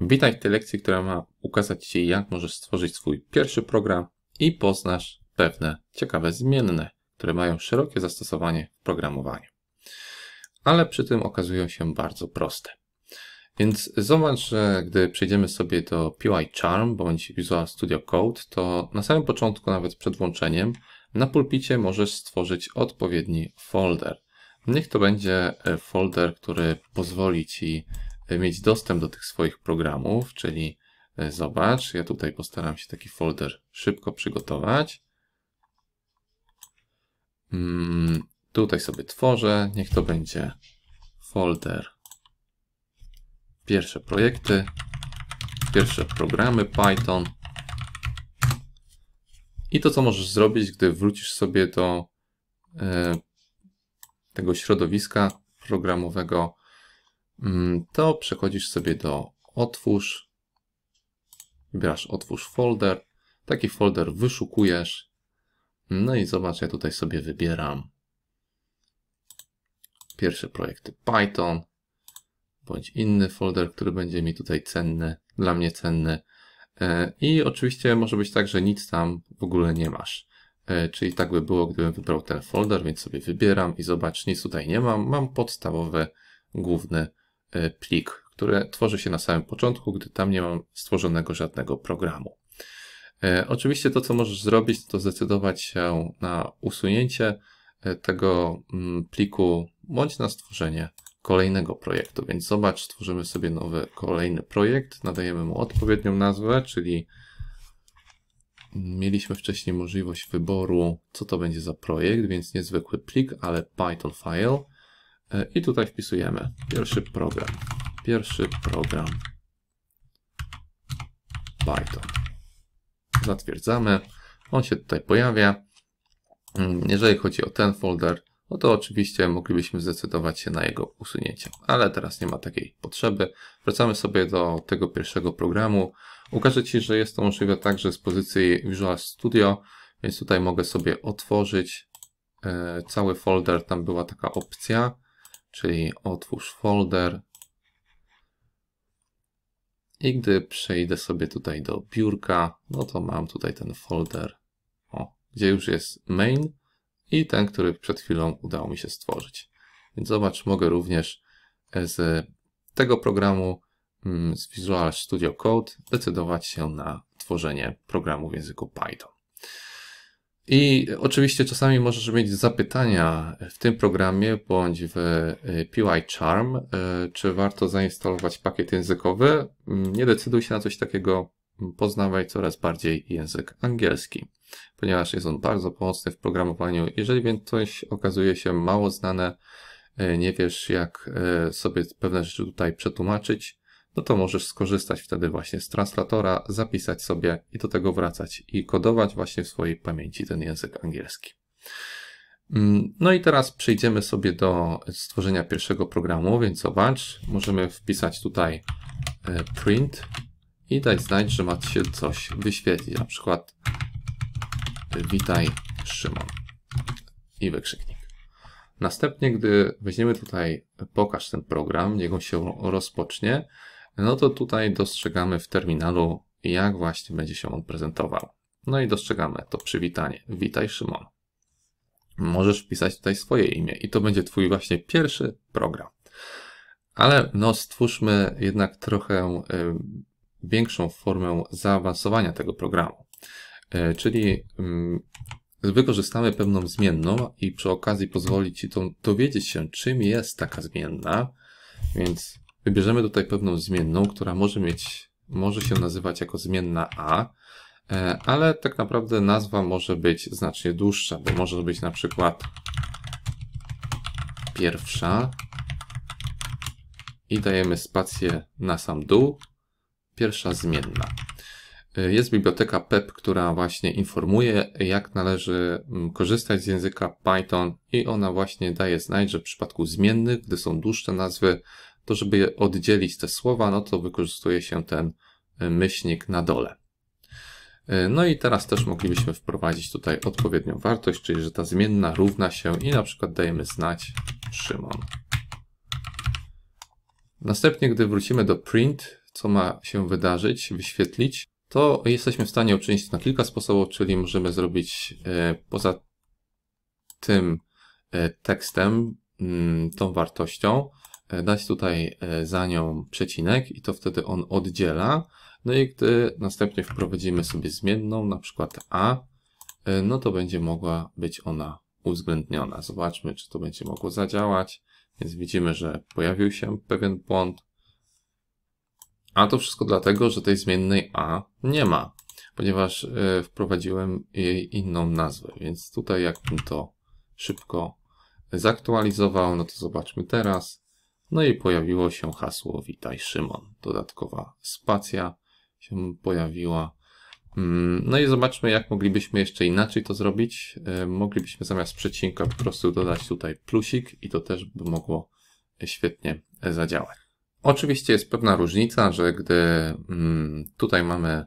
Witaj w tej lekcji, która ma ukazać Ci, jak możesz stworzyć swój pierwszy program i poznasz pewne ciekawe zmienne, które mają szerokie zastosowanie w programowaniu. Ale przy tym okazują się bardzo proste. Więc zobacz, że gdy przejdziemy sobie do PyCharm, Charm bądź Visual Studio Code, to na samym początku, nawet przed włączeniem, na pulpicie możesz stworzyć odpowiedni folder. Niech to będzie e, folder, który pozwoli Ci E, mieć dostęp do tych swoich programów, czyli e, zobacz, ja tutaj postaram się taki folder szybko przygotować. Mm, tutaj sobie tworzę, niech to będzie folder pierwsze projekty, pierwsze programy Python. I to, co możesz zrobić, gdy wrócisz sobie do e, tego środowiska programowego, Mm, to przechodzisz sobie do otwórz, wybierasz otwórz folder, taki folder wyszukujesz, no i zobacz, ja tutaj sobie wybieram pierwsze projekty Python, bądź inny folder, który będzie mi tutaj cenny, dla mnie cenny. E, I oczywiście może być tak, że nic tam w ogóle nie masz. E, czyli tak by było, gdybym wybrał ten folder, więc sobie wybieram i zobacz, nic tutaj nie mam. Mam podstawowy, główny E, plik, który tworzy się na samym początku, gdy tam nie mam stworzonego żadnego programu. E, oczywiście to, co możesz zrobić, to zdecydować się na usunięcie e, tego mm, pliku bądź na stworzenie kolejnego projektu. Więc zobacz, tworzymy sobie nowy, kolejny projekt, nadajemy mu odpowiednią nazwę, czyli mieliśmy wcześniej możliwość wyboru, co to będzie za projekt, więc niezwykły plik, ale Python file. E, I tutaj wpisujemy pierwszy program. Pierwszy program Python. Zatwierdzamy. On się tutaj pojawia. Mm, Jeżeli chodzi o ten folder, no to oczywiście moglibyśmy zdecydować się na jego usunięcie, ale teraz nie ma takiej potrzeby. Wracamy sobie do tego pierwszego programu. Ukażę Ci, że jest to możliwe także z pozycji Visual Studio, więc tutaj mogę sobie otworzyć e, cały folder, tam była taka opcja czyli otwórz folder. I gdy przejdę sobie tutaj do biurka, no to mam tutaj ten folder, o, gdzie już jest main i ten, który przed chwilą udało mi się stworzyć. Więc zobacz, mogę również e, z tego programu, mm, z Visual Studio Code, decydować się na tworzenie programu w języku Python. I oczywiście czasami możesz mieć zapytania w tym programie bądź w e, PY Charm, e, czy warto zainstalować pakiet językowy. Mm, nie decyduj się na coś takiego, mm, poznawaj coraz bardziej język angielski, ponieważ jest on bardzo pomocny w programowaniu. Jeżeli więc coś okazuje się mało znane, e, nie wiesz jak sobie pewne rzeczy tutaj przetłumaczyć, no to możesz skorzystać wtedy właśnie z translatora, zapisać sobie i do tego wracać i kodować właśnie w swojej pamięci ten język angielski. Mm, no i teraz przejdziemy sobie do stworzenia pierwszego programu, więc zobacz, możemy wpisać tutaj e, print i dać znać, że ma się coś wyświetlić, na przykład e, witaj Szymon i wykrzyknik. Następnie, gdy weźmiemy tutaj e, pokaż ten program, niech on się rozpocznie, no to tutaj dostrzegamy w terminalu, jak właśnie będzie się on prezentował. No i dostrzegamy to przywitanie. Witaj Szymon. Możesz wpisać tutaj swoje imię i to będzie Twój właśnie pierwszy program. Ale no stwórzmy jednak trochę y, większą formę zaawansowania tego programu. Y, czyli y, wykorzystamy pewną zmienną i przy okazji pozwoli Ci to, dowiedzieć się, czym jest taka zmienna. Więc Wybierzemy tutaj pewną zmienną, która może mieć, może się nazywać jako zmienna a, e, ale tak naprawdę nazwa może być znacznie dłuższa, bo może być na przykład pierwsza i dajemy spację na sam dół, pierwsza zmienna. E, jest biblioteka PEP, e która właśnie informuje, jak należy mm, korzystać z języka Python i ona właśnie daje znać, że w przypadku zmiennych, gdy są dłuższe nazwy, to żeby oddzielić te słowa, no to wykorzystuje się ten e, myślnik na dole. E, no i teraz też moglibyśmy wprowadzić tutaj odpowiednią wartość, czyli że ta zmienna równa się i na przykład dajemy znać Szymon. Następnie, gdy wrócimy do print, co ma się wydarzyć, wyświetlić, to jesteśmy w stanie uczynić to na kilka sposobów, czyli możemy zrobić e, poza tym tekstem, mm, tą wartością, E, dać tutaj e, za nią przecinek i to wtedy on oddziela. No i gdy następnie wprowadzimy sobie zmienną, na przykład a, e, no to będzie mogła być ona uwzględniona. Zobaczmy, czy to będzie mogło zadziałać. Więc widzimy, że pojawił się pewien błąd. A to wszystko dlatego, że tej zmiennej a nie ma, ponieważ wprowadziłem jej inną nazwę. Więc tutaj jakbym to szybko zaktualizował, no to zobaczmy teraz. No i pojawiło się hasło Witaj Szymon. Dodatkowa spacja się pojawiła. Mm, no i zobaczmy, jak moglibyśmy jeszcze inaczej to zrobić. E, moglibyśmy zamiast przecinka po prostu dodać tutaj plusik i to też by mogło świetnie zadziałać. Oczywiście jest pewna różnica, że gdy mm, tutaj mamy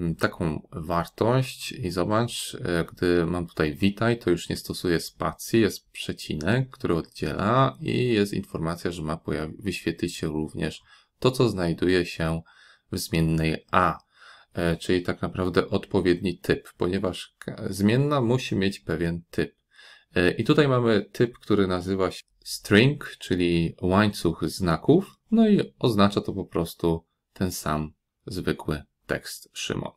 Mm, taką wartość i zobacz, e, gdy mam tutaj witaj, to już nie stosuję spacji, jest przecinek, który oddziela i jest informacja, że ma wyświetlić się również to, co znajduje się w zmiennej a, e, czyli tak naprawdę odpowiedni typ, ponieważ zmienna musi mieć pewien typ. E, I tutaj mamy typ, który nazywa się string, czyli łańcuch znaków, no i oznacza to po prostu ten sam zwykły tekst Szymon.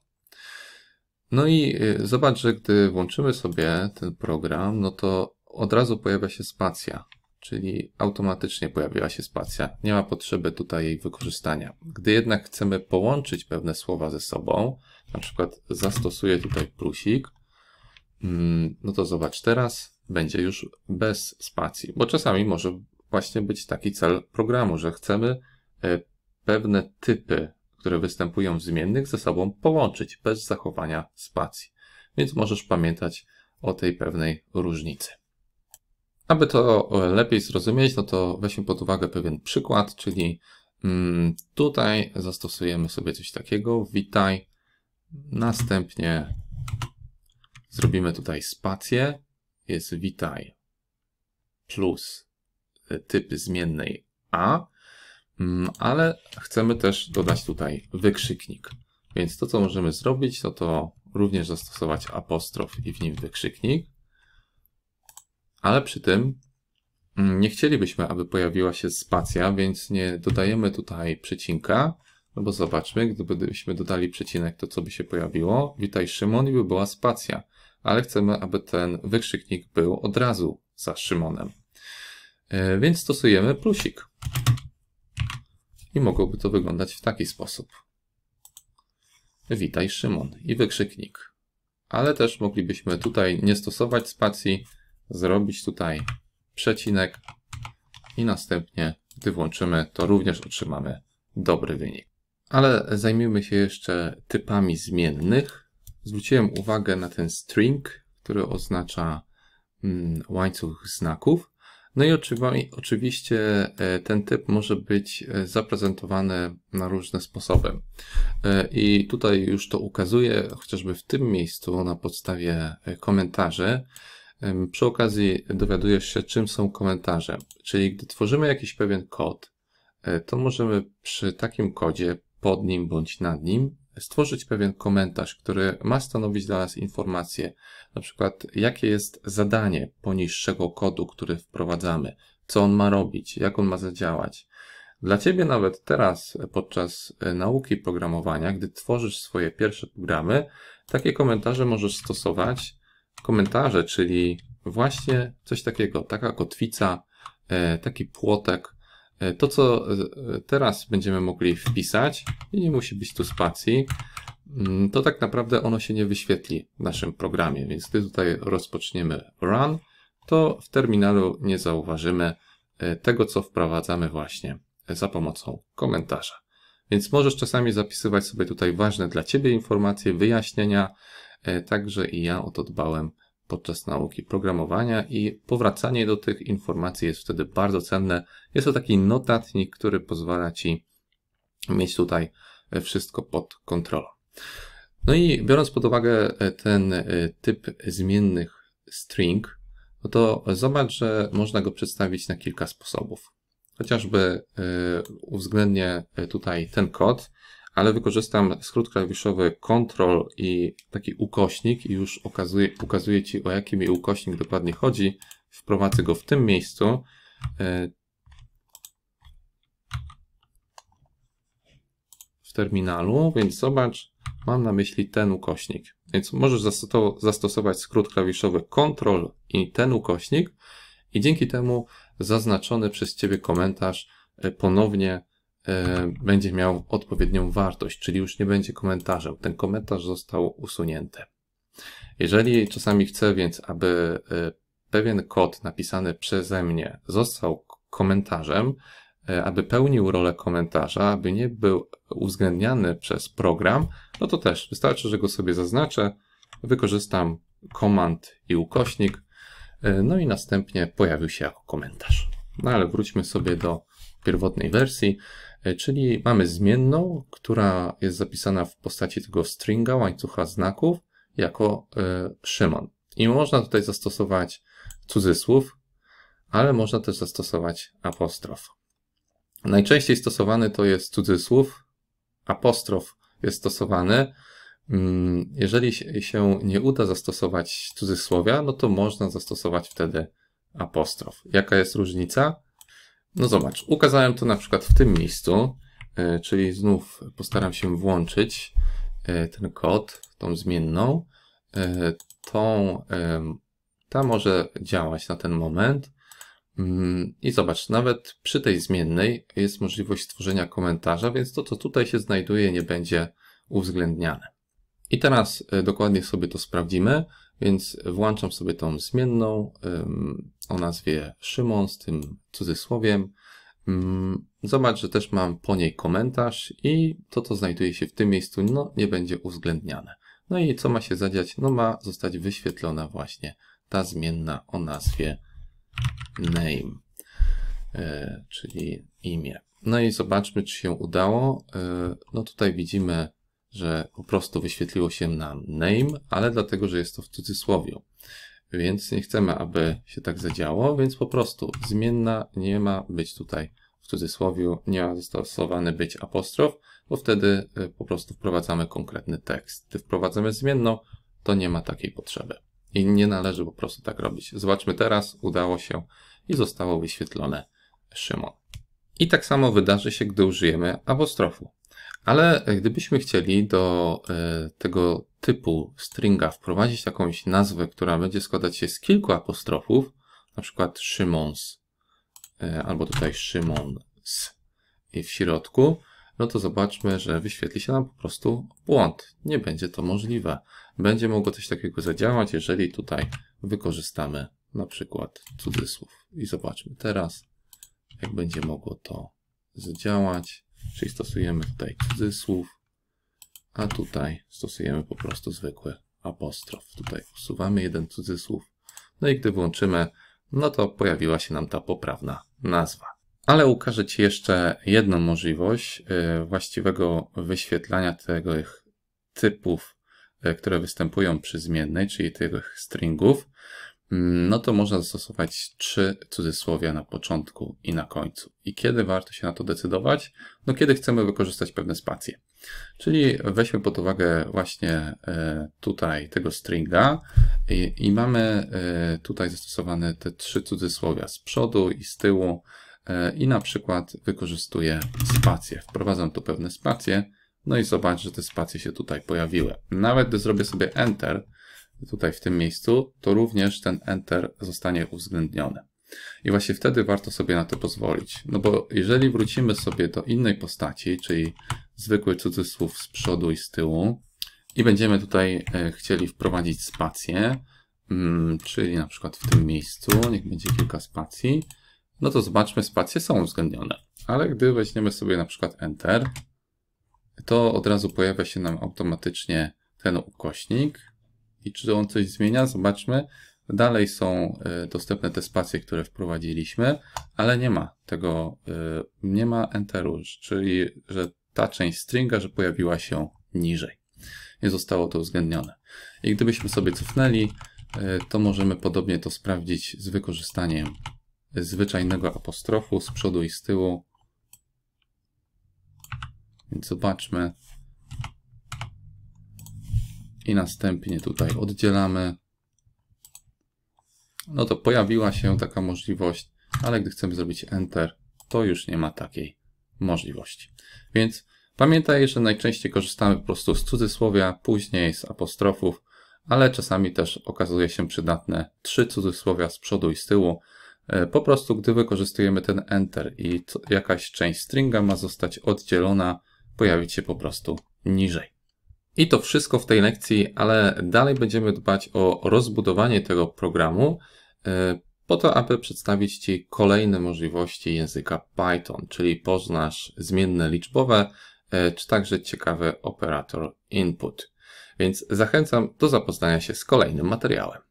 No i y, zobacz, że gdy włączymy sobie ten program, no to od razu pojawia się spacja, czyli automatycznie pojawiła się spacja. Nie ma potrzeby tutaj jej wykorzystania. Gdy jednak chcemy połączyć pewne słowa ze sobą, na przykład zastosuję tutaj plusik, mm, no to zobacz teraz, będzie już bez spacji, bo czasami może właśnie być taki cel programu, że chcemy y, pewne typy które występują w zmiennych, ze sobą połączyć bez zachowania spacji. Więc możesz pamiętać o tej pewnej różnicy. Aby to e, lepiej zrozumieć, no to weźmy pod uwagę pewien przykład, czyli mm, tutaj zastosujemy sobie coś takiego, witaj, następnie zrobimy tutaj spację, jest witaj plus e, typy zmiennej a, Mm, ale chcemy też dodać tutaj wykrzyknik. Więc to, co możemy zrobić, to to również zastosować apostrof i w nim wykrzyknik. Ale przy tym mm, nie chcielibyśmy, aby pojawiła się spacja, więc nie dodajemy tutaj przecinka, no bo zobaczmy, gdybyśmy dodali przecinek, to co by się pojawiło? Witaj Szymon i by była spacja, ale chcemy, aby ten wykrzyknik był od razu za Szymonem. E, więc stosujemy plusik. I mogłoby to wyglądać w taki sposób. Witaj Szymon i wykrzyknik. Ale też moglibyśmy tutaj nie stosować spacji, zrobić tutaj przecinek i następnie, gdy włączymy, to również otrzymamy dobry wynik. Ale zajmijmy się jeszcze typami zmiennych. Zwróciłem uwagę na ten string, który oznacza mm, łańcuch znaków. No i oczywiście e, ten typ może być e, zaprezentowany na różne sposoby. E, I tutaj już to ukazuję, chociażby w tym miejscu na podstawie komentarzy. Przy okazji dowiadujesz się, czym są komentarze. Czyli gdy tworzymy jakiś pewien kod, to możemy przy takim kodzie, pod nim bądź nad nim, stworzyć pewien komentarz, który ma stanowić dla nas informację, na przykład jakie jest zadanie poniższego kodu, który wprowadzamy, co on ma robić, jak on ma zadziałać. Dla Ciebie nawet teraz, podczas e, nauki programowania, gdy tworzysz swoje pierwsze programy, takie komentarze możesz stosować. Komentarze, czyli właśnie coś takiego, taka kotwica, e, taki płotek, E, to, co e, teraz będziemy mogli wpisać, i nie musi być tu spacji, mm, to tak naprawdę ono się nie wyświetli w naszym programie, więc gdy tutaj rozpoczniemy run, to w terminalu nie zauważymy e, tego, co wprowadzamy właśnie za pomocą komentarza. Więc możesz czasami zapisywać sobie tutaj ważne dla Ciebie informacje, wyjaśnienia, także i ja o to dbałem podczas nauki programowania i powracanie do tych informacji jest wtedy bardzo cenne. Jest to taki notatnik, który pozwala Ci mieć tutaj e, wszystko pod kontrolą. No i biorąc pod uwagę e, ten e, typ zmiennych string, no to zobacz, że można go przedstawić na kilka sposobów. Chociażby uwzględnię tutaj ten kod ale wykorzystam skrót klawiszowy Ctrl i taki ukośnik i już okazuje, pokazuję Ci o jaki mi ukośnik dokładnie chodzi. Wprowadzę go w tym miejscu. E, w terminalu, więc zobacz, mam na myśli ten ukośnik. Więc możesz zastosować skrót klawiszowy Ctrl i ten ukośnik i dzięki temu zaznaczony przez Ciebie komentarz e, ponownie E, będzie miał odpowiednią wartość, czyli już nie będzie komentarzem. Ten komentarz został usunięty. Jeżeli czasami chcę więc, aby e, pewien kod napisany przeze mnie został komentarzem, e, aby pełnił rolę komentarza, aby nie był uwzględniany przez program, no to też wystarczy, że go sobie zaznaczę, wykorzystam komand i ukośnik, no i następnie pojawił się jako komentarz. No ale wróćmy sobie do pierwotnej wersji. E, czyli mamy zmienną, która jest zapisana w postaci tego stringa, łańcucha znaków, jako e, Szymon. I można tutaj zastosować cudzysłów, ale można też zastosować apostrof. Najczęściej stosowany to jest cudzysłów, apostrof jest stosowany. Mm, jeżeli się nie uda zastosować cudzysłowia, no to można zastosować wtedy apostrof. Jaka jest różnica? No zobacz, ukazałem to na przykład w tym miejscu, e, czyli znów postaram się włączyć e, ten kod, tą zmienną. E, tą, ta może działać na ten moment. Mm, I zobacz, nawet przy tej zmiennej jest możliwość stworzenia komentarza, więc to, co tutaj się znajduje, nie będzie uwzględniane. I teraz dokładnie sobie to sprawdzimy, więc włączam sobie tą zmienną, o nazwie Szymon z tym cudzysłowiem. Mm, zobacz, że też mam po niej komentarz i to, co znajduje się w tym miejscu, no nie będzie uwzględniane. No i co ma się zadziać? No ma zostać wyświetlona właśnie ta zmienna o nazwie name, e, czyli imię. No i zobaczmy, czy się udało. E, no tutaj widzimy, że po prostu wyświetliło się nam name, ale dlatego, że jest to w cudzysłowie więc nie chcemy, aby się tak zadziało, więc po prostu zmienna nie ma być tutaj w cudzysłowie, nie ma zastosowany być apostrof, bo wtedy y, po prostu wprowadzamy konkretny tekst. Gdy wprowadzamy zmienną, to nie ma takiej potrzeby. I nie należy po prostu tak robić. Zobaczmy teraz, udało się i zostało wyświetlone Szymon. I tak samo wydarzy się, gdy użyjemy apostrofu. Ale e, gdybyśmy chcieli do e, tego typu stringa wprowadzić jakąś nazwę, która będzie składać się z kilku apostrofów, na przykład Szymons, e, albo tutaj Szymons i w środku, no to zobaczmy, że wyświetli się nam po prostu błąd. Nie będzie to możliwe. Będzie mogło coś takiego zadziałać, jeżeli tutaj wykorzystamy na przykład cudzysłów. I zobaczmy teraz, jak będzie mogło to zadziałać. Czyli stosujemy tutaj cudzysłów, a tutaj stosujemy po prostu zwykły apostrof. Tutaj usuwamy jeden cudzysłów. No i gdy włączymy, no to pojawiła się nam ta poprawna nazwa. Ale ukażę Ci jeszcze jedną możliwość y, właściwego wyświetlania tych typów, y, które występują przy zmiennej, czyli tych stringów. Mm, no to można zastosować trzy cudzysłowia na początku i na końcu. I kiedy warto się na to decydować? No kiedy chcemy wykorzystać pewne spacje. Czyli weźmy pod uwagę właśnie e, tutaj tego stringa i, i mamy e, tutaj zastosowane te trzy cudzysłowia z przodu i z tyłu e, i na przykład wykorzystuję spacje. Wprowadzam tu pewne spacje, no i zobacz, że te spacje się tutaj pojawiły. Nawet gdy zrobię sobie Enter, tutaj w tym miejscu, to również ten Enter zostanie uwzględniony. I właśnie wtedy warto sobie na to pozwolić. No bo jeżeli wrócimy sobie do innej postaci, czyli zwykły cudzysłów z przodu i z tyłu i będziemy tutaj e, chcieli wprowadzić spację, mm, czyli na przykład w tym miejscu, niech będzie kilka spacji, no to zobaczmy, spacje są uwzględnione. Ale gdy weźmiemy sobie na przykład Enter, to od razu pojawia się nam automatycznie ten ukośnik, i czy on coś zmienia, zobaczmy. Dalej są e, dostępne te spacje, które wprowadziliśmy, ale nie ma tego, e, nie ma enteru, czyli że ta część stringa, że pojawiła się niżej. Nie zostało to uwzględnione. I gdybyśmy sobie cofnęli, e, to możemy podobnie to sprawdzić z wykorzystaniem zwyczajnego apostrofu z przodu i z tyłu. Więc zobaczmy i następnie tutaj oddzielamy. No to pojawiła się taka możliwość, ale gdy chcemy zrobić Enter, to już nie ma takiej możliwości. Więc pamiętaj, że najczęściej korzystamy po prostu z cudzysłowia, później z apostrofów, ale czasami też okazuje się przydatne trzy cudzysłowia z przodu i z tyłu. E, po prostu, gdy wykorzystujemy ten Enter i jakaś część stringa ma zostać oddzielona, pojawić się po prostu niżej. I to wszystko w tej lekcji, ale dalej będziemy dbać o rozbudowanie tego programu e, po to, aby przedstawić Ci kolejne możliwości języka Python, czyli poznasz zmienne liczbowe, e, czy także ciekawy operator input. Więc zachęcam do zapoznania się z kolejnym materiałem.